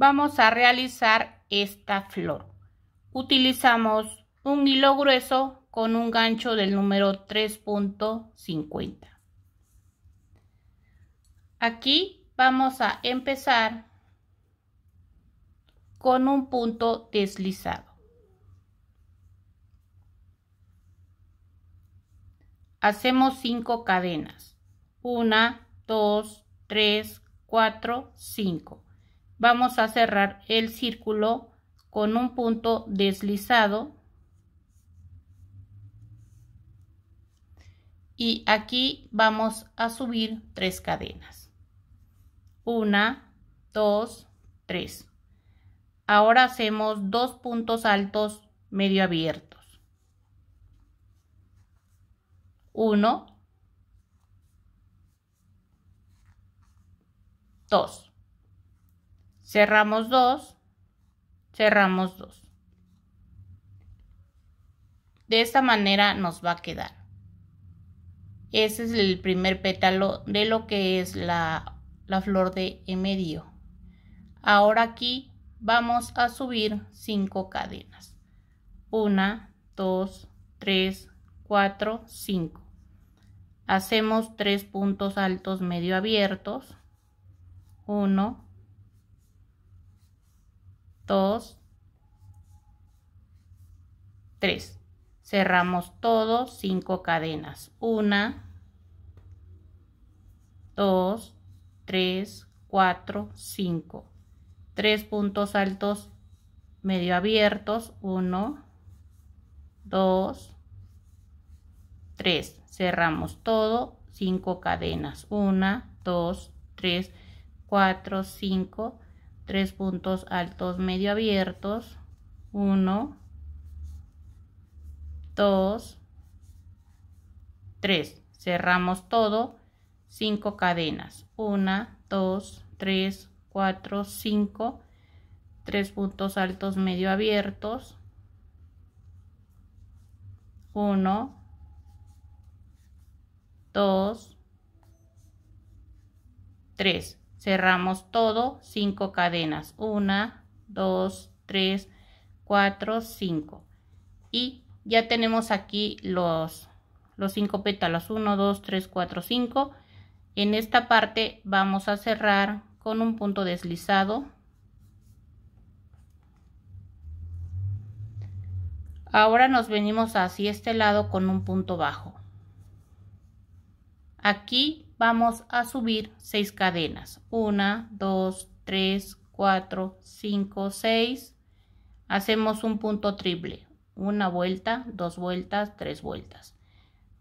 vamos a realizar esta flor. Utilizamos un hilo grueso con un gancho del número 3.50. Aquí vamos a empezar con un punto deslizado. Hacemos 5 cadenas. 1, 2, 3, 4, 5 vamos a cerrar el círculo con un punto deslizado y aquí vamos a subir tres cadenas una dos tres ahora hacemos dos puntos altos medio abiertos uno dos cerramos 2, cerramos 2. De esta manera nos va a quedar. Ese es el primer pétalo de lo que es la, la flor de en medio. Ahora aquí vamos a subir 5 cadenas. 1, 2, 3, 4, 5. Hacemos 3 puntos altos medio abiertos. 1, dos, tres. Cerramos todo, cinco cadenas. Una, dos, tres, cuatro, cinco. Tres puntos altos medio abiertos. Uno, dos, tres. Cerramos todo, cinco cadenas. Una, dos, tres, cuatro, cinco tres puntos altos medio abiertos, 1, 2, 3. Cerramos todo, 5 cadenas, 1, 2, 3, 4, 5, 3 puntos altos medio abiertos, 1, 2, 3 cerramos todo 5 cadenas 1 2 3 4 5 y ya tenemos aquí los los 5 pétalos 1 2 3 4 5 en esta parte vamos a cerrar con un punto deslizado ahora nos venimos hacia este lado con un punto bajo aquí vamos a subir 6 cadenas 1 2 3 4 5 6 hacemos un punto triple una vuelta dos vueltas tres vueltas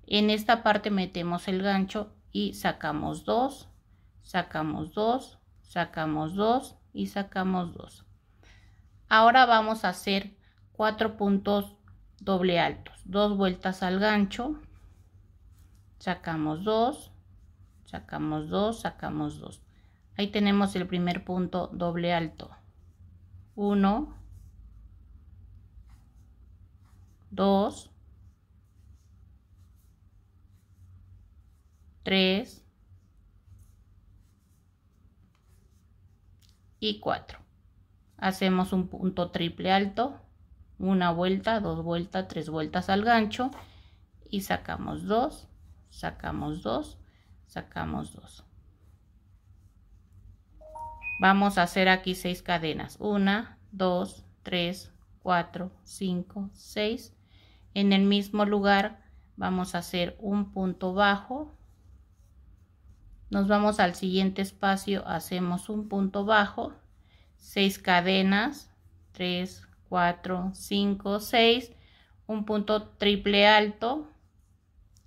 en esta parte metemos el gancho y sacamos 2 sacamos dos, sacamos dos y sacamos 2 ahora vamos a hacer cuatro puntos doble altos dos vueltas al gancho sacamos dos sacamos dos, sacamos dos Ahí tenemos el primer punto doble alto. uno dos tres y cuatro Hacemos un punto triple alto, una vuelta, dos vueltas, tres vueltas al gancho y sacamos dos sacamos dos sacamos dos vamos a hacer aquí seis cadenas 1 2 3 4 5 6 en el mismo lugar vamos a hacer un punto bajo nos vamos al siguiente espacio hacemos un punto bajo seis cadenas 3 4 5 6 un punto triple alto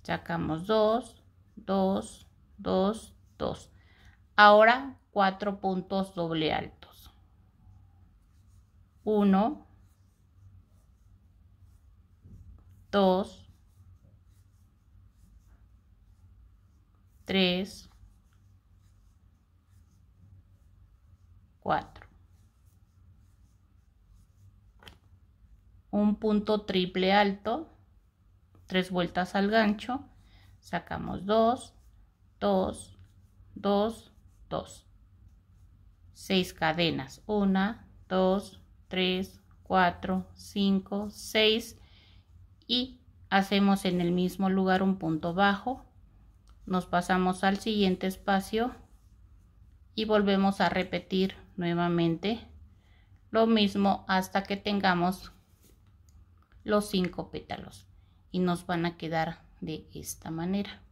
sacamos 2 2 2, 2. Ahora cuatro puntos doble altos. 1, 2, 3, 4. Un punto triple alto, tres vueltas al gancho, sacamos 2, 2, 2, 2. 6 cadenas. 1, 2, 3, 4, 5, 6. Y hacemos en el mismo lugar un punto bajo. Nos pasamos al siguiente espacio. Y volvemos a repetir nuevamente lo mismo hasta que tengamos los 5 pétalos. Y nos van a quedar de esta manera.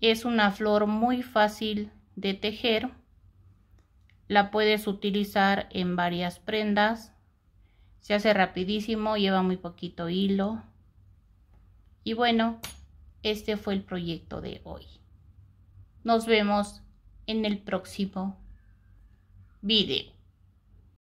Es una flor muy fácil de tejer. La puedes utilizar en varias prendas. Se hace rapidísimo, lleva muy poquito hilo. Y bueno, este fue el proyecto de hoy. Nos vemos en el próximo video.